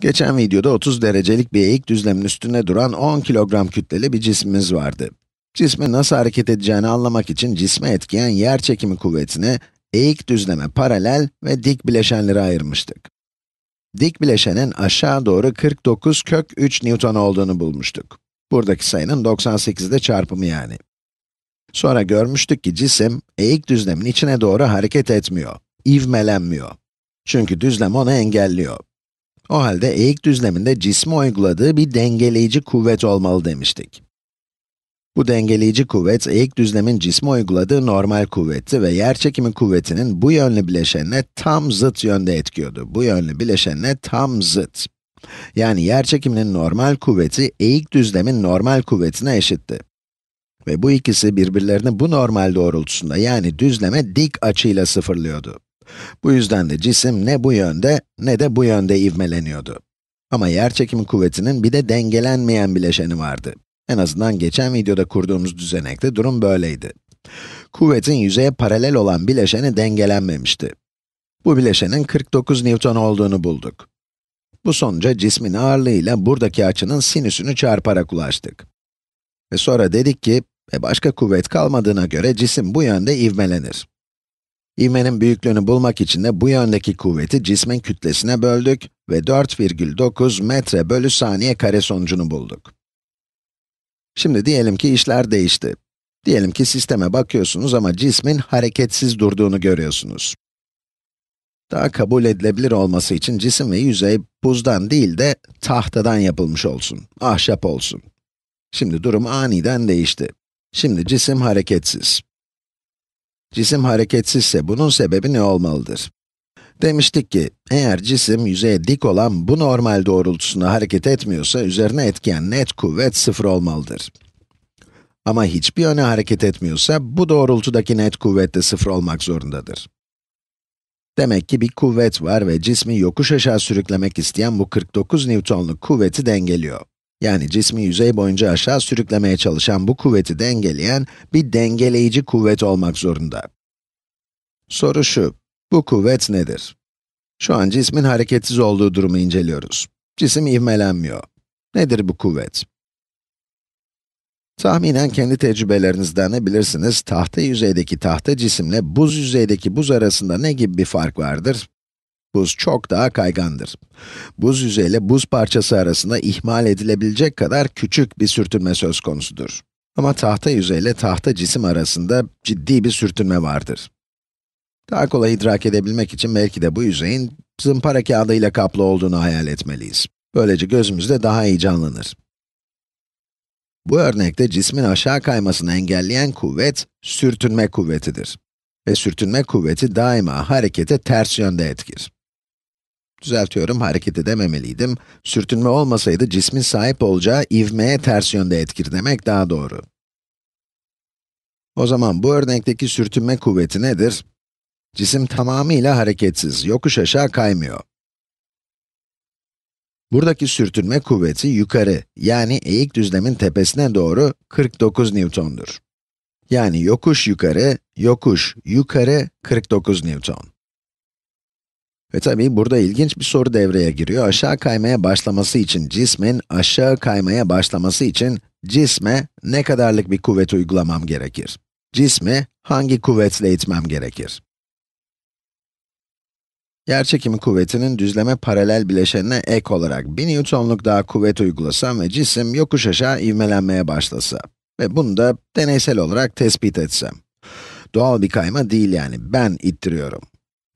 Geçen videoda 30 derecelik bir eğik düzlemin üstünde duran 10 kilogram kütleli bir cismimiz vardı. Cismin nasıl hareket edeceğini anlamak için cisme etkiyen yer çekimi kuvvetini eğik düzleme paralel ve dik bileşenlere ayırmıştık. Dik bileşenin aşağı doğru 49 kök 3 Newton olduğunu bulmuştuk. Buradaki sayının 98'de çarpımı yani. Sonra görmüştük ki cisim, eğik düzlemin içine doğru hareket etmiyor, ivmelenmiyor. Çünkü düzlem onu engelliyor. O halde eğik düzleminde cisme uyguladığı bir dengeleyici kuvvet olmalı demiştik. Bu dengeleyici kuvvet, eğik düzlemin cisme uyguladığı normal kuvvetti ve yer çekimi kuvvetinin bu yönlü bileşenine tam zıt yönde etkiyordu. Bu yönlü bileşenine tam zıt. Yani yer çekiminin normal kuvveti, eğik düzlemin normal kuvvetine eşitti. Ve bu ikisi birbirlerini bu normal doğrultusunda yani düzleme dik açıyla sıfırlıyordu. Bu yüzden de cisim ne bu yönde ne de bu yönde ivmeleniyordu. Ama yerçekimi kuvvetinin bir de dengelenmeyen bileşeni vardı. En azından geçen videoda kurduğumuz düzenekte durum böyleydi. Kuvvetin yüzeye paralel olan bileşeni dengelenmemişti. Bu bileşenin 49 Newton olduğunu bulduk. Bu sonuca cismin ağırlığıyla buradaki açının sinüsünü çarparak ulaştık. Ve sonra dedik ki, e başka kuvvet kalmadığına göre cisim bu yönde ivmelenir. İvmenin büyüklüğünü bulmak için de bu yöndeki kuvveti cismin kütlesine böldük ve 4,9 metre bölü saniye kare sonucunu bulduk. Şimdi diyelim ki işler değişti. Diyelim ki sisteme bakıyorsunuz ama cismin hareketsiz durduğunu görüyorsunuz. Daha kabul edilebilir olması için cisim ve yüzey buzdan değil de tahtadan yapılmış olsun, ahşap olsun. Şimdi durum aniden değişti. Şimdi cisim hareketsiz. Cisim hareketsizse bunun sebebi ne olmalıdır? Demiştik ki, eğer cisim yüzeye dik olan bu normal doğrultusunda hareket etmiyorsa, üzerine etkiyen net kuvvet sıfır olmalıdır. Ama hiçbir yöne hareket etmiyorsa, bu doğrultudaki net kuvvet de sıfır olmak zorundadır. Demek ki bir kuvvet var ve cismi yokuş aşağı sürüklemek isteyen bu 49 Newton'luk kuvveti dengeliyor. Yani cismi yüzey boyunca aşağı sürüklemeye çalışan bu kuvveti dengeleyen bir dengeleyici kuvvet olmak zorunda. Soru şu, bu kuvvet nedir? Şu an cismin hareketsiz olduğu durumu inceliyoruz. Cisim ivmelenmiyor. Nedir bu kuvvet? Tahminen kendi tecrübelerinizden ne bilirsiniz, tahta yüzeydeki tahta cisimle buz yüzeydeki buz arasında ne gibi bir fark vardır? Buz çok daha kaygandır. Buz yüzeyi ile buz parçası arasında ihmal edilebilecek kadar küçük bir sürtünme söz konusudur. Ama tahta yüzeyi ile tahta cisim arasında ciddi bir sürtünme vardır. Daha kolay idrak edebilmek için belki de bu yüzeyin zımpara kağıdıyla kaplı olduğunu hayal etmeliyiz. Böylece gözümüzde daha iyi canlanır. Bu örnekte cismin aşağı kaymasını engelleyen kuvvet, sürtünme kuvvetidir. Ve sürtünme kuvveti daima harekete ters yönde etkir. Düzeltiyorum, hareket edememeliydim. Sürtünme olmasaydı cismin sahip olacağı ivmeye ters yönde etkir demek daha doğru. O zaman bu örnekteki sürtünme kuvveti nedir? Cisim tamamıyla hareketsiz, yokuş aşağı kaymıyor. Buradaki sürtünme kuvveti yukarı, yani eğik düzlemin tepesine doğru 49 Newton'dur. Yani yokuş yukarı, yokuş yukarı 49 Newton. Ve tabii burada ilginç bir soru devreye giriyor. Aşağı kaymaya başlaması için cismin, aşağı kaymaya başlaması için cisme ne kadarlık bir kuvvet uygulamam gerekir? Cismi hangi kuvvetle itmem gerekir? Yerçekimi kuvvetinin düzleme paralel bileşenine ek olarak 1 Newtonluk daha kuvvet uygulasam ve cisim yokuş aşağı ivmelenmeye başlasa ve bunu da deneysel olarak tespit etsem. Doğal bir kayma değil yani, ben ittiriyorum.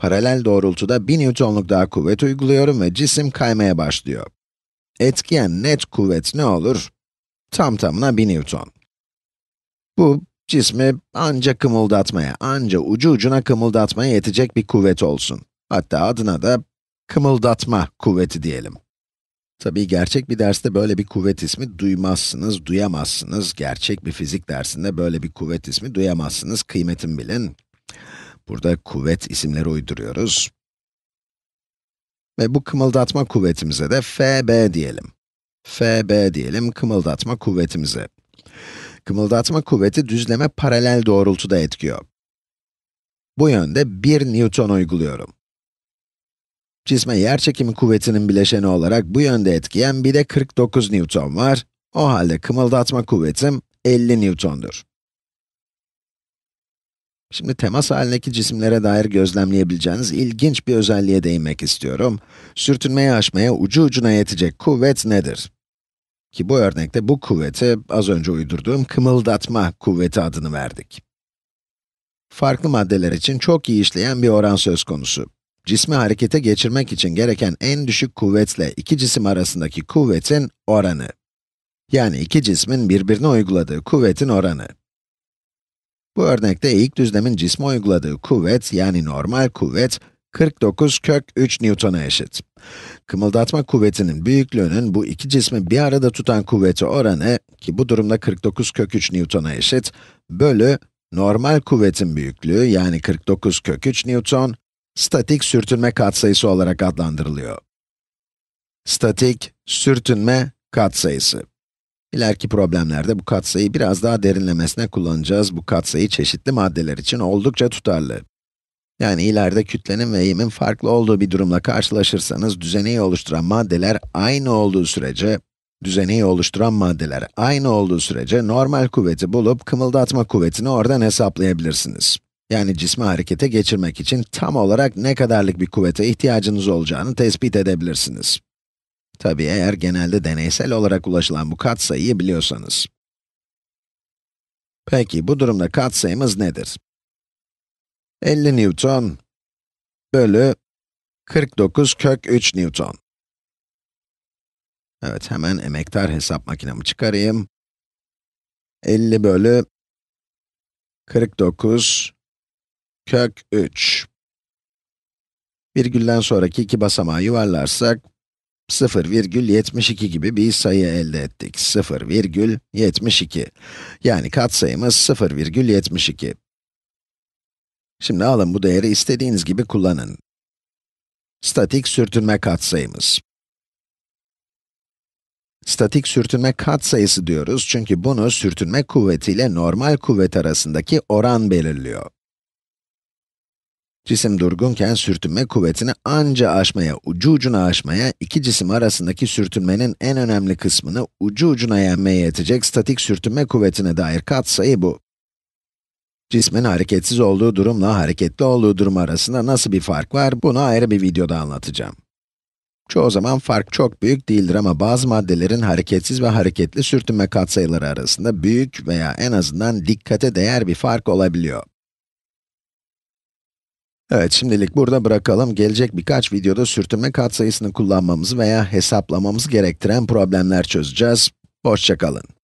Paralel doğrultuda 1 Newtonluk daha kuvvet uyguluyorum ve cisim kaymaya başlıyor. Etkiyen net kuvvet ne olur? Tam tamına 1 Newton. Bu, cismi anca kımıldatmaya, anca ucu ucuna kımıldatmaya yetecek bir kuvvet olsun. Hatta adına da kımıldatma kuvveti diyelim. Tabii gerçek bir derste böyle bir kuvvet ismi duymazsınız, duyamazsınız. Gerçek bir fizik dersinde böyle bir kuvvet ismi duyamazsınız, kıymetin bilin. Burada kuvvet isimleri uyduruyoruz. Ve bu kımıldatma kuvvetimize de Fb diyelim. Fb diyelim kımıldatma kuvvetimize. Kımıldatma kuvveti düzleme paralel doğrultuda etkiyor. Bu yönde 1 Newton uyguluyorum. Cisme yer çekimi kuvvetinin bileşeni olarak bu yönde etkiyen bir de 49 Newton var. O halde kımıldatma kuvvetim 50 Newton'dur. Şimdi temas halindeki cisimlere dair gözlemleyebileceğiniz ilginç bir özelliğe değinmek istiyorum. Sürtünmeyi aşmaya ucu ucuna yetecek kuvvet nedir? Ki bu örnekte bu kuvveti az önce uydurduğum kımıldatma kuvveti adını verdik. Farklı maddeler için çok iyi işleyen bir oran söz konusu. Cismi harekete geçirmek için gereken en düşük kuvvetle iki cisim arasındaki kuvvetin oranı. Yani iki cismin birbirine uyguladığı kuvvetin oranı. Bu örnekte ilk düzlemin cisme uyguladığı kuvvet, yani normal kuvvet, 49 kök 3 Newton'a eşit. Kımıldatma kuvvetinin büyüklüğünün bu iki cismi bir arada tutan kuvveti oranı, ki bu durumda 49 kök 3 Newton'a eşit, bölü normal kuvvetin büyüklüğü, yani 49 kök 3 Newton, statik sürtünme katsayısı olarak adlandırılıyor. Statik sürtünme katsayısı. İleriki problemlerde bu katsayı biraz daha derinlemesine kullanacağız. Bu katsayı çeşitli maddeler için oldukça tutarlı. Yani ileride kütlenin ve eğimin farklı olduğu bir durumla karşılaşırsanız, düzeneyi oluşturan maddeler aynı olduğu sürece, düzeneyi oluşturan maddeler aynı olduğu sürece normal kuvveti bulup kımıldatma kuvvetini oradan hesaplayabilirsiniz. Yani cismi harekete geçirmek için tam olarak ne kadarlık bir kuvvete ihtiyacınız olacağını tespit edebilirsiniz. Tabii eğer genelde deneysel olarak ulaşılan bu katsayıyı biliyorsanız. Peki bu durumda katsayımız nedir? 50 Newton bölü 49 kök 3 Newton. Evet, hemen emektar hesap makinemi çıkarayım. 50 bölü 49 kök 3. Virgülden sonraki iki basamağı yuvarlarsak, 0,72 gibi bir sayı elde ettik. 0,72. Yani katsayımız 0,72. Şimdi alın bu değeri istediğiniz gibi kullanın. Statik sürtünme katsayımız. Statik sürtünme katsayısı diyoruz çünkü bunu sürtünme kuvveti ile normal kuvvet arasındaki oran belirliyor. Cisim durgunken sürtünme kuvvetini anca aşmaya, ucu ucuna aşmaya, iki cisim arasındaki sürtünmenin en önemli kısmını ucu ucuna yenmeye yetecek statik sürtünme kuvvetine dair katsayı bu. Cismin hareketsiz olduğu durumla hareketli olduğu durum arasında nasıl bir fark var, bunu ayrı bir videoda anlatacağım. Çoğu zaman fark çok büyük değildir ama bazı maddelerin hareketsiz ve hareketli sürtünme katsayıları arasında büyük veya en azından dikkate değer bir fark olabiliyor. Evet, şimdilik burada bırakalım. Gelecek birkaç videoda sürtünme katsayısını kullanmamızı veya hesaplamamızı gerektiren problemler çözeceğiz. Hoşçakalın.